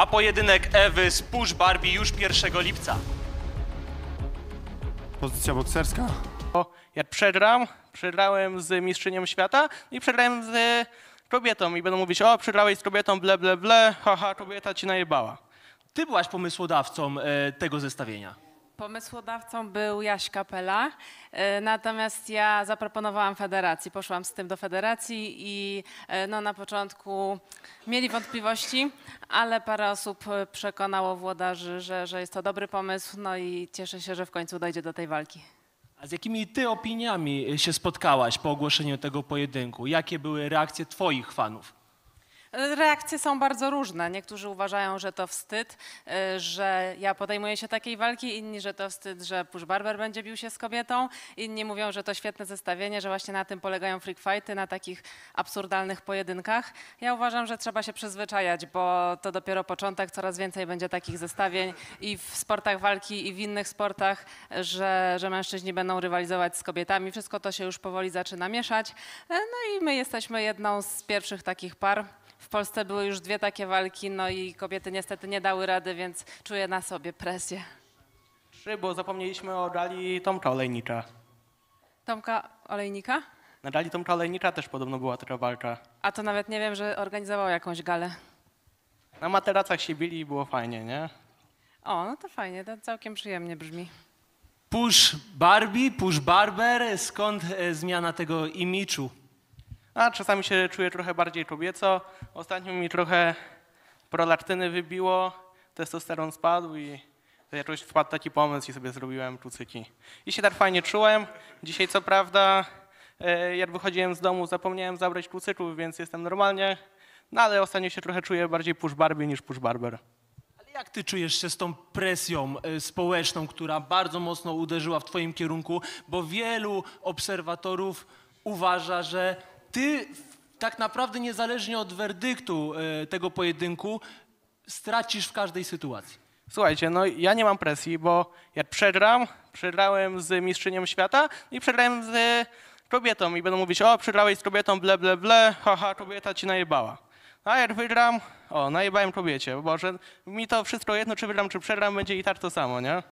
a pojedynek Ewy z Push Barbie już 1 lipca. Pozycja bokserska. O, ja przegram, przegrałem z mistrzynią świata i przegrałem z kobietą i będą mówić, o, przegrałeś z kobietą, ble, ble, ble, haha, kobieta ci najebała. Ty byłaś pomysłodawcą e, tego zestawienia. Pomysłodawcą był Jaś Kapela, e, natomiast ja zaproponowałam federacji, poszłam z tym do federacji i e, no, na początku mieli wątpliwości, ale parę osób e, przekonało włodarzy, że, że jest to dobry pomysł, no i cieszę się, że w końcu dojdzie do tej walki. A z jakimi ty opiniami się spotkałaś po ogłoszeniu tego pojedynku? Jakie były reakcje twoich fanów? Reakcje są bardzo różne. Niektórzy uważają, że to wstyd, y, że ja podejmuję się takiej walki, inni, że to wstyd, że Push Barber będzie bił się z kobietą, inni mówią, że to świetne zestawienie, że właśnie na tym polegają freak fighty, na takich absurdalnych pojedynkach. Ja uważam, że trzeba się przyzwyczajać, bo to dopiero początek, coraz więcej będzie takich zestawień i w sportach walki, i w innych sportach, że, że mężczyźni będą rywalizować z kobietami. Wszystko to się już powoli zaczyna mieszać. E, no i my jesteśmy jedną z pierwszych takich par. Polsce były już dwie takie walki, no i kobiety niestety nie dały rady, więc czuję na sobie presję. Trzy, bo zapomnieliśmy o rali Tomka Olejnicza. Tomka Olejnika? Na Dali Tomka Olejnicza też podobno była taka walka. A to nawet nie wiem, że organizował jakąś galę. Na materacach się bili i było fajnie, nie? O, no to fajnie, to całkiem przyjemnie brzmi. Push Barbie, push Barber, skąd e, zmiana tego imiczu? a czasami się czuję trochę bardziej kobieco. Ostatnio mi trochę prolaktyny wybiło, testosteron spadł i jakoś wpadł taki pomysł i sobie zrobiłem kucyki. I się tak fajnie czułem. Dzisiaj co prawda, e, jak wychodziłem z domu, zapomniałem zabrać kucyków, więc jestem normalnie, no ale ostatnio się trochę czuję bardziej push Barbie niż push barber. Jak ty czujesz się z tą presją e, społeczną, która bardzo mocno uderzyła w twoim kierunku? Bo wielu obserwatorów uważa, że ty tak naprawdę niezależnie od werdyktu e, tego pojedynku stracisz w każdej sytuacji. Słuchajcie, no ja nie mam presji, bo jak przegram, przegrałem z mistrzynią świata i przegrałem z kobietą i będą mówić, o, przegrałeś z kobietą, ble, ble, ble, haha, kobieta ci najebała. A jak wygram, o, najebałem kobiecie, bo mi to wszystko jedno, czy wygram, czy przegram, będzie i tak to samo, nie?